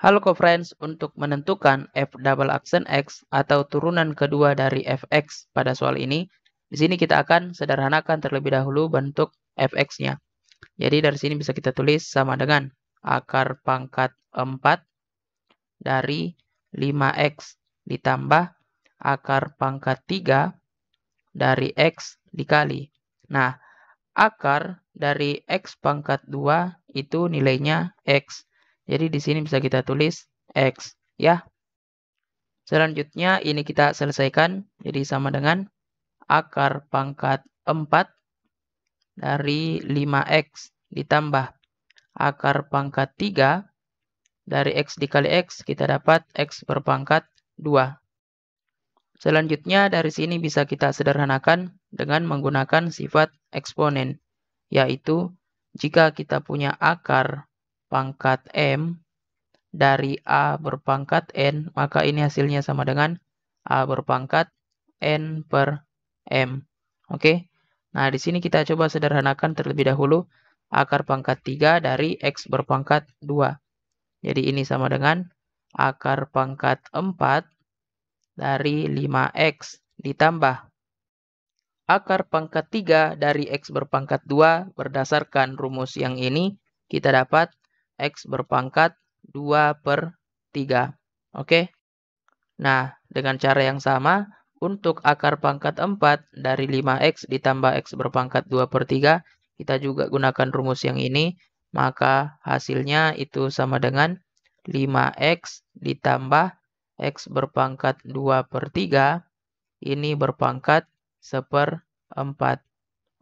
Halo friends, untuk menentukan f double action x atau turunan kedua dari fx pada soal ini, di sini kita akan sederhanakan terlebih dahulu bentuk fx-nya. Jadi dari sini bisa kita tulis sama dengan akar pangkat 4 dari 5x ditambah akar pangkat 3 dari x dikali. Nah, akar dari x pangkat 2 itu nilainya x jadi di sini bisa kita tulis X ya. Selanjutnya ini kita selesaikan. Jadi sama dengan akar pangkat 4 dari 5X ditambah akar pangkat 3 dari X dikali X kita dapat X berpangkat 2. Selanjutnya dari sini bisa kita sederhanakan dengan menggunakan sifat eksponen, yaitu jika kita punya akar pangkat M dari A berpangkat N, maka ini hasilnya sama dengan A berpangkat N per M. Oke, nah di sini kita coba sederhanakan terlebih dahulu akar pangkat 3 dari X berpangkat 2. Jadi ini sama dengan akar pangkat 4 dari 5X ditambah akar pangkat 3 dari X berpangkat 2 berdasarkan rumus yang ini kita dapat X berpangkat 2 per 3. Oke? Nah, dengan cara yang sama, untuk akar pangkat 4 dari 5x ditambah x berpangkat 2 per 3, kita juga gunakan rumus yang ini, maka hasilnya itu sama dengan 5x ditambah x berpangkat 2 per 3, ini berpangkat 1 per 4.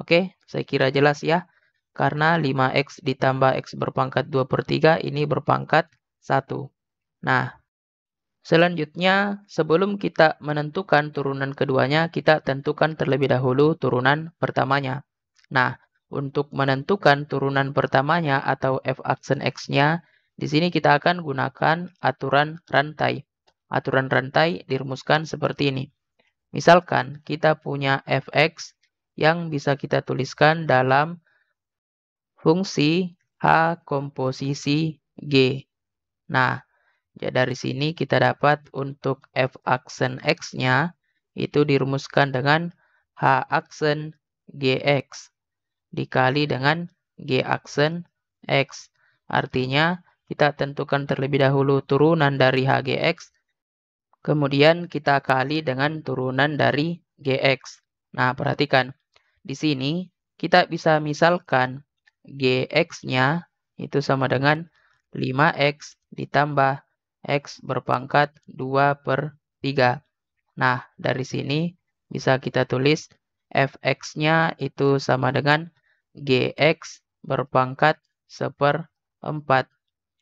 Oke, saya kira jelas ya. Karena 5X ditambah X berpangkat 2 per 3 ini berpangkat 1. Nah, selanjutnya sebelum kita menentukan turunan keduanya, kita tentukan terlebih dahulu turunan pertamanya. Nah, untuk menentukan turunan pertamanya atau F aksen X-nya, di sini kita akan gunakan aturan rantai. Aturan rantai dirumuskan seperti ini. Misalkan kita punya fx yang bisa kita tuliskan dalam fungsi H komposisi G. Nah, ya dari sini kita dapat untuk F aksen X-nya itu dirumuskan dengan H aksen GX dikali dengan G aksen X. Artinya, kita tentukan terlebih dahulu turunan dari HGX, kemudian kita kali dengan turunan dari GX. Nah, perhatikan, di sini kita bisa misalkan GX-nya itu sama dengan 5X ditambah X berpangkat 2 per 3. Nah, dari sini bisa kita tulis fx-nya itu sama dengan gx berpangkat 1 per 4.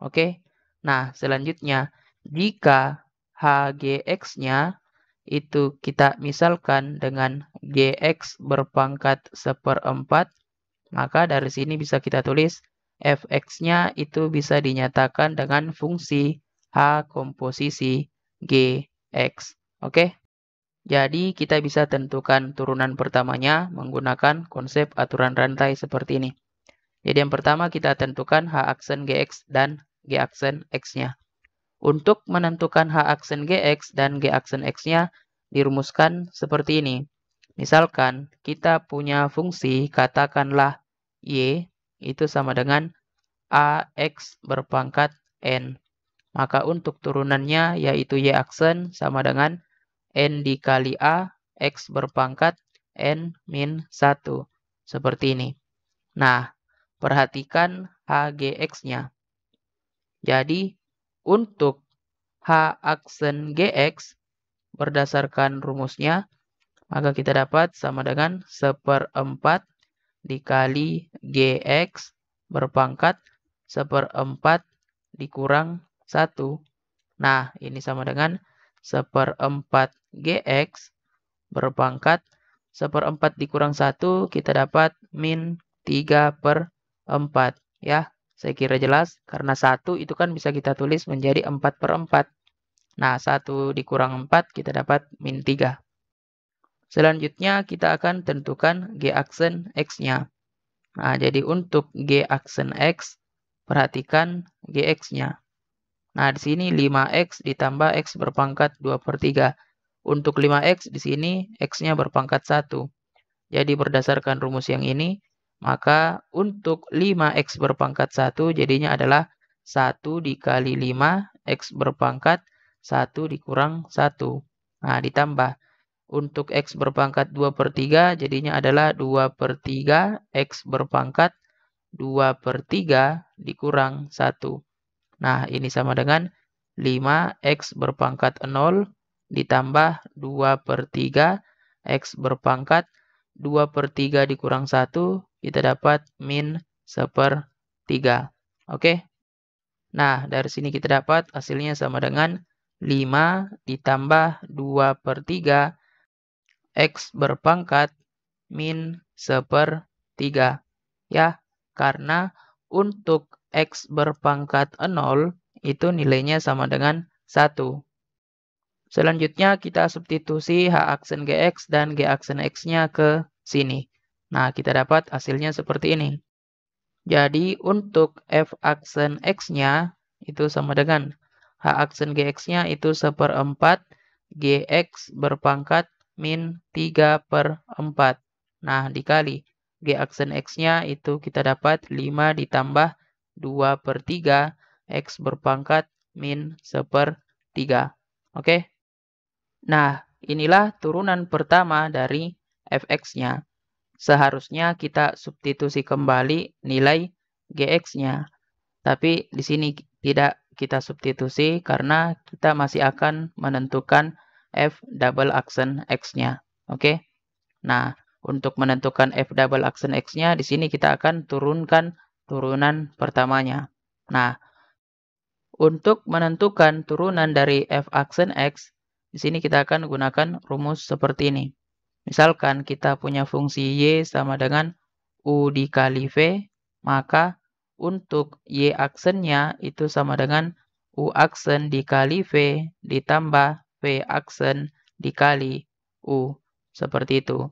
Oke, nah selanjutnya jika hgx-nya itu kita misalkan dengan gx berpangkat 1 per 4, maka dari sini bisa kita tulis fx-nya itu bisa dinyatakan dengan fungsi h komposisi gx. Oke? Jadi kita bisa tentukan turunan pertamanya menggunakan konsep aturan rantai seperti ini. Jadi yang pertama kita tentukan h aksen gx dan g aksen x-nya. Untuk menentukan h aksen gx dan g aksen x-nya dirumuskan seperti ini. Misalkan kita punya fungsi katakanlah Y itu sama dengan AX berpangkat N. Maka untuk turunannya yaitu Y aksen sama dengan N dikali A X berpangkat N min 1. Seperti ini. Nah, perhatikan HGX-nya. Jadi, untuk H aksen GX berdasarkan rumusnya maka kita dapat sama dengan seperempat dikali GX berpangkat seperempat dikurang 1. Nah, ini sama dengan seperempat GX berpangkat seperempat dikurang 1 kita dapat min 3 per 4. Ya, saya kira jelas karena 1 itu kan bisa kita tulis menjadi 4 per 4. Nah, 1 dikurang 4 kita dapat min 3. Selanjutnya kita akan tentukan G aksen X-nya. Nah, jadi untuk G aksen X, perhatikan GX-nya. Nah, di sini 5X ditambah X berpangkat 2 per 3. Untuk 5X di sini X-nya berpangkat 1. Jadi berdasarkan rumus yang ini, maka untuk 5X berpangkat 1 jadinya adalah 1 dikali 5 X berpangkat 1 dikurang 1. Nah, ditambah untuk X berpangkat 2 per 3 jadinya adalah 2 per 3 X berpangkat 2 per 3 dikurang 1. Nah ini sama dengan 5X berpangkat 0 ditambah 2 per 3 X berpangkat 2 per 3 dikurang 1 kita dapat min 1 per 3. Oke? Nah dari sini kita dapat hasilnya sama dengan 5 ditambah 2 per 3 X berpangkat min seper 3. Ya, karena untuk X berpangkat nol itu nilainya sama dengan satu Selanjutnya kita substitusi H aksen GX dan G aksen X-nya ke sini. Nah, kita dapat hasilnya seperti ini. Jadi, untuk F aksen X-nya itu sama dengan H aksen GX-nya itu seperempat GX berpangkat min 3 per 4. Nah, dikali. G aksen X-nya itu kita dapat 5 ditambah 2 per 3. X berpangkat min 1 per 3. Oke? Nah, inilah turunan pertama dari fx-nya. Seharusnya kita substitusi kembali nilai gx-nya. Tapi di sini tidak kita substitusi karena kita masih akan menentukan F double action X-nya. Oke. Okay? Nah, untuk menentukan F double action X-nya, di sini kita akan turunkan turunan pertamanya. Nah, untuk menentukan turunan dari F aksen X, di sini kita akan gunakan rumus seperti ini. Misalkan kita punya fungsi Y sama dengan U dikali V, maka untuk Y aksennya itu sama dengan U aksen dikali V ditambah V aksen dikali U. Seperti itu.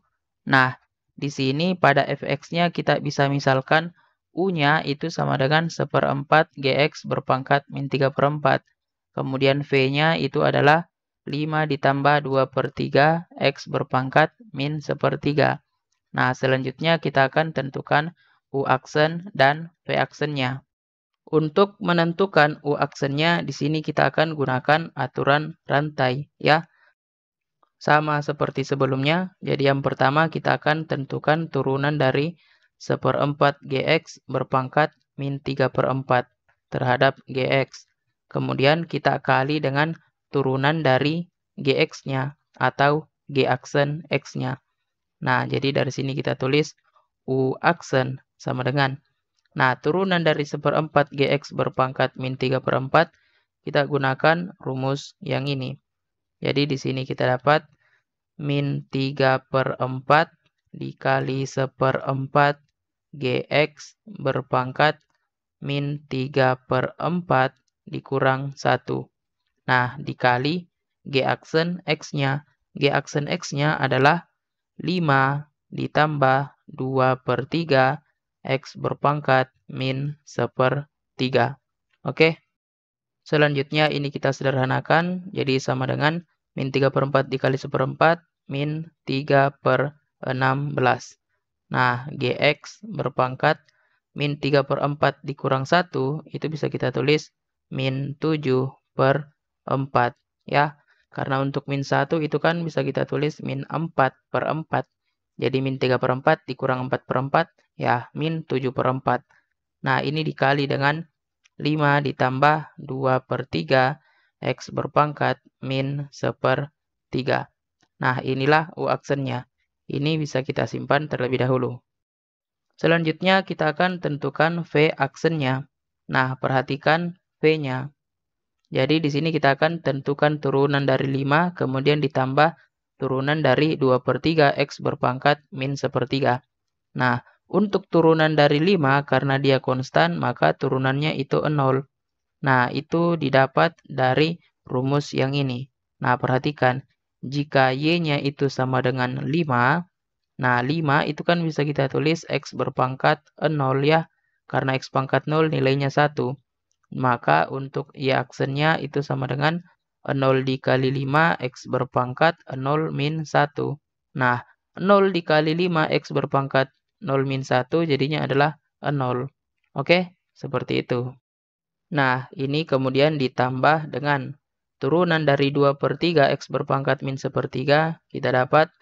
Nah, di sini pada fx-nya kita bisa misalkan U-nya itu sama dengan seperempat GX berpangkat min 3 per 4. Kemudian V-nya itu adalah 5 ditambah 2 per 3 X berpangkat min sepertiga. Nah, selanjutnya kita akan tentukan U aksen dan V aksennya. Untuk menentukan U aksennya, di sini kita akan gunakan aturan rantai ya. Sama seperti sebelumnya, jadi yang pertama kita akan tentukan turunan dari seperempat GX berpangkat min 3 per terhadap GX. Kemudian kita kali dengan turunan dari GX-nya atau G aksen X-nya. Nah, jadi dari sini kita tulis U aksen sama dengan Nah, turunan dari seperempat GX berpangkat min 3 per 4, kita gunakan rumus yang ini. Jadi di sini kita dapat min 3 per 4 dikali seperempat GX berpangkat min 3 per 4 dikurang 1. Nah, dikali G aksen X-nya. G aksen X-nya adalah 5 ditambah 2 per 3 dikali. X berpangkat min 3. Oke. Selanjutnya ini kita sederhanakan. Jadi sama dengan min 3 per 4 dikali 1 per 4 min 3 per 16. Nah, GX berpangkat min 3 per 4 dikurang 1 itu bisa kita tulis min 7 per 4 ya. Karena untuk min 1 itu kan bisa kita tulis min 4 per 4. Jadi min 3 per 4 dikurang 4 per 4 ya min 7 per 4. Nah ini dikali dengan 5 ditambah 2 per 3 X berpangkat min 1 per 3. Nah inilah U aksennya. Ini bisa kita simpan terlebih dahulu. Selanjutnya kita akan tentukan V aksennya. Nah perhatikan V-nya. Jadi di sini kita akan tentukan turunan dari 5 kemudian ditambah turunan dari 2 per 3 X berpangkat min 1 per 3. Nah, untuk turunan dari 5 karena dia konstan maka turunannya itu 0. Nah itu didapat dari rumus yang ini. Nah perhatikan jika y-nya itu sama dengan 5 Nah 5 itu kan bisa kita tulis x berpangkat 0 ya karena x pangkat 0 nilainya 1. Maka untuk y aksennya itu sama dengan 0 dikali 5 x berpangkat 0 min 1. Nah, 0 dikali 5 x berpangkat 0 min 1 jadinya adalah 0. Eh, Oke, seperti itu. Nah, ini kemudian ditambah dengan turunan dari 2 per 3 X berpangkat min 3 kita dapat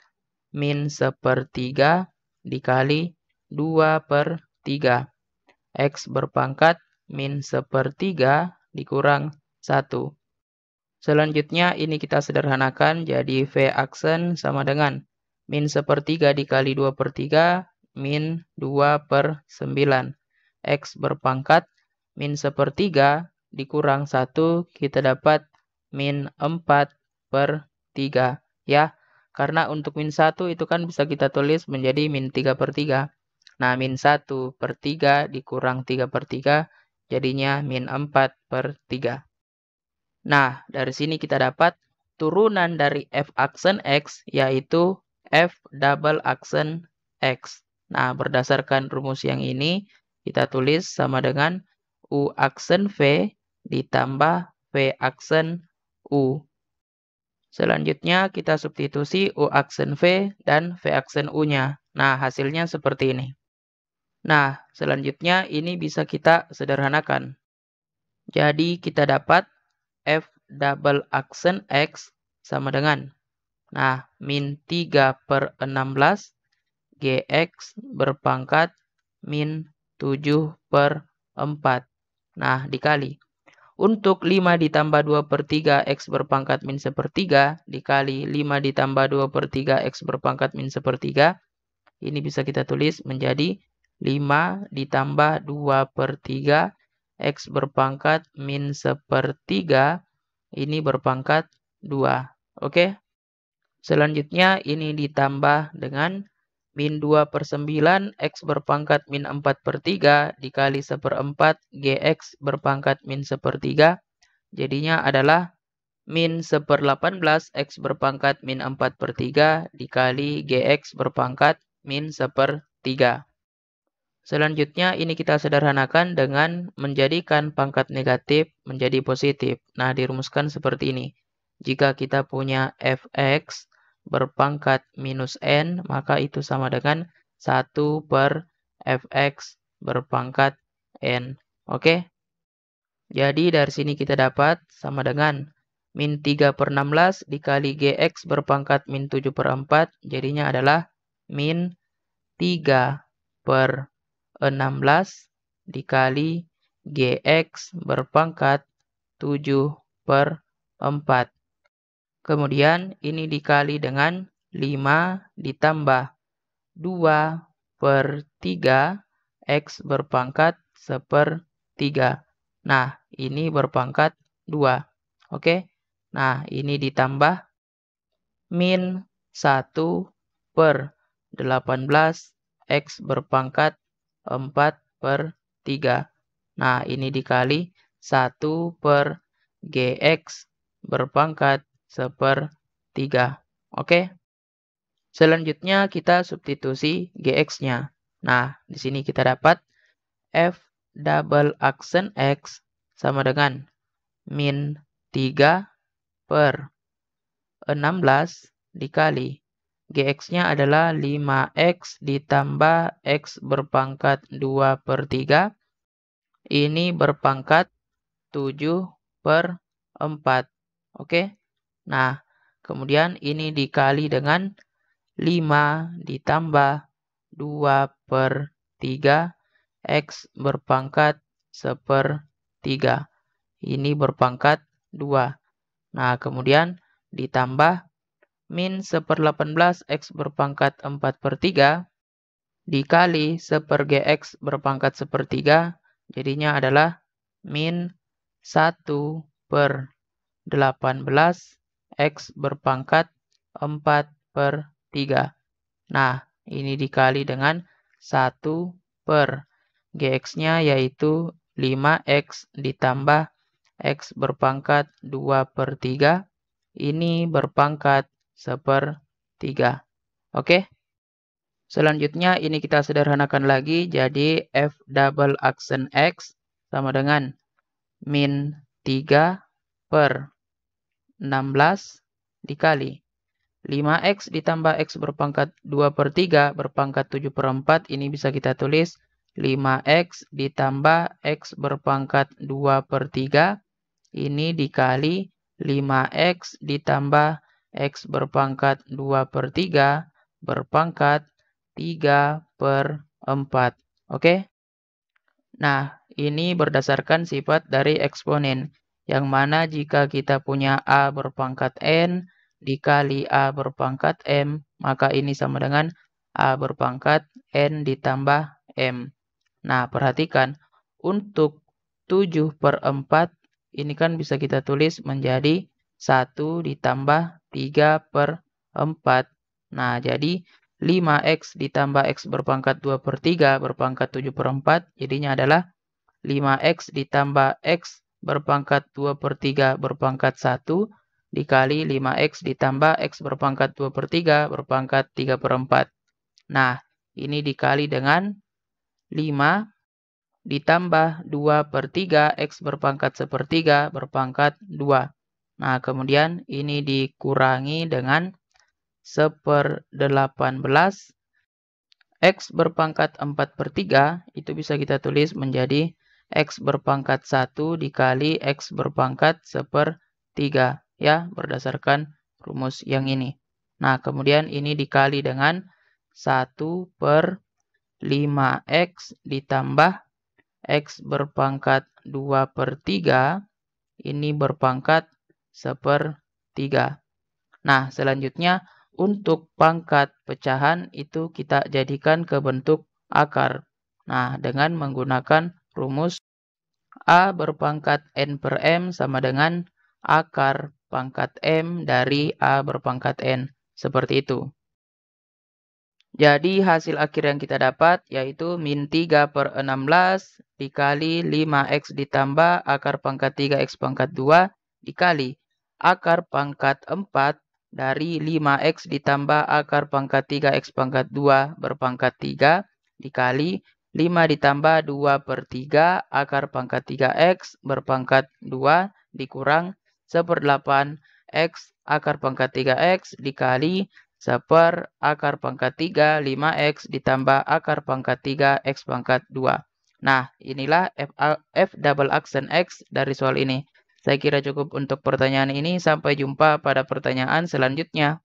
min 3 dikali 2 per 3. X berpangkat min 3 dikurang 1. Selanjutnya ini kita sederhanakan jadi V aksen sama dengan min 3 dikali 2 per 3 min 2 per 9. X berpangkat min 1 per 3 dikurang 1 kita dapat min 4 per 3 ya. Karena untuk min 1 itu kan bisa kita tulis menjadi min 3 per 3. Nah, min 1 per 3 dikurang 3 per 3 jadinya min 4 per 3. Nah, dari sini kita dapat turunan dari f aksen x yaitu f double aksen x. Nah, berdasarkan rumus yang ini, kita tulis sama dengan U aksen V ditambah V aksen U. Selanjutnya kita substitusi U aksen V dan V aksen U-nya. Nah, hasilnya seperti ini. Nah, selanjutnya ini bisa kita sederhanakan. Jadi kita dapat F double aksen X sama dengan. Nah, min 3 per 16 GX berpangkat min 7 per 4. Nah, dikali. Untuk 5 ditambah 2 per 3 X berpangkat min sepertiga dikali 5 ditambah 2 per 3 X berpangkat min sepertiga. Ini bisa kita tulis menjadi 5 ditambah 2 per 3 X berpangkat min sepertiga. Ini berpangkat 2. Oke. Selanjutnya ini ditambah dengan min 2 per 9 x berpangkat min 4 per 3 dikali 1 per 4 gx berpangkat min 1 per 3 jadinya adalah min 1 per 18 x berpangkat min 4 per 3 dikali gx berpangkat min 1 per 3. Selanjutnya ini kita sederhanakan dengan menjadikan pangkat negatif menjadi positif. Nah dirumuskan seperti ini. Jika kita punya fx berpangkat minus n, maka itu sama dengan 1 per fx berpangkat n. Oke? Jadi dari sini kita dapat sama dengan min 3 per 16 dikali gx berpangkat min 7 per 4, jadinya adalah min 3 per 16 dikali gx berpangkat 7 per 4. Kemudian ini dikali dengan 5 ditambah 2 per 3 X berpangkat sepertiga. Nah, ini berpangkat 2. Oke, nah ini ditambah min 1 per 18 X berpangkat 4 per 3. Nah, ini dikali 1 per GX berpangkat sepertiga. Oke. Selanjutnya kita substitusi GX-nya. Nah, di sini kita dapat F double aksen X sama dengan min 3 per 16 dikali. GX-nya adalah 5X ditambah X berpangkat 2 per 3. Ini berpangkat 7 per 4. Oke. Nah, kemudian ini dikali dengan 5 ditambah 2 per 3 X berpangkat 1 per 3. Ini berpangkat 2. Nah, kemudian ditambah min 1 per 18 X berpangkat 4 per 3 dikali 1 per GX berpangkat 1 per 3 jadinya adalah min 1 per 18 X berpangkat 4 per 3. Nah, ini dikali dengan 1 per GX-nya yaitu 5X ditambah X berpangkat 2 per 3. Ini berpangkat 1 per 3. Oke? Selanjutnya ini kita sederhanakan lagi jadi F double action X sama dengan min 3 per 16 dikali. 5x ditambah x berpangkat 2 per 3 berpangkat 7 per 4 ini bisa kita tulis 5x ditambah x berpangkat 2 per 3 ini dikali 5x ditambah x berpangkat 2 per 3 berpangkat 3 per 4. Oke? Nah, ini berdasarkan sifat dari eksponen yang mana jika kita punya A berpangkat N dikali A berpangkat M, maka ini sama dengan A berpangkat N ditambah M. Nah, perhatikan, untuk 7 per 4, ini kan bisa kita tulis menjadi 1 ditambah 3 per 4. Nah, jadi 5x ditambah x berpangkat 2 per 3 berpangkat 7 per 4, jadinya adalah 5x ditambah x berpangkat 2 per 3 berpangkat 1 dikali 5x ditambah x berpangkat 2 per 3 berpangkat 3 per 4. Nah, ini dikali dengan 5 ditambah 2 per 3 x berpangkat 1 per 3 berpangkat 2. Nah, kemudian ini dikurangi dengan 1 per 18 x berpangkat 4 per 3 itu bisa kita tulis menjadi X berpangkat 1 dikali X berpangkat sepertiga. Ya, berdasarkan rumus yang ini. Nah, kemudian ini dikali dengan 1 per 5X ditambah X berpangkat 2 per 3. Ini berpangkat sepertiga. Nah, selanjutnya untuk pangkat pecahan itu kita jadikan ke bentuk akar. Nah, dengan menggunakan rumus A berpangkat N per M sama dengan akar pangkat M dari A berpangkat N. Seperti itu. Jadi hasil akhir yang kita dapat yaitu min 3 per 16 dikali 5x ditambah akar pangkat 3x pangkat 2 dikali akar pangkat 4 dari 5x ditambah akar pangkat 3x pangkat 2 berpangkat 3 dikali 5 ditambah 2 per 3 akar pangkat 3x berpangkat 2 dikurang 1 per 8x akar pangkat 3x dikali 1 per akar pangkat 3 5x ditambah akar pangkat 3x pangkat 2. Nah, inilah F, F double action X dari soal ini. Saya kira cukup untuk pertanyaan ini. Sampai jumpa pada pertanyaan selanjutnya.